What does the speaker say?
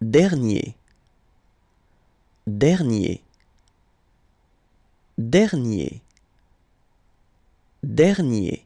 dernier, dernier, dernier, dernier.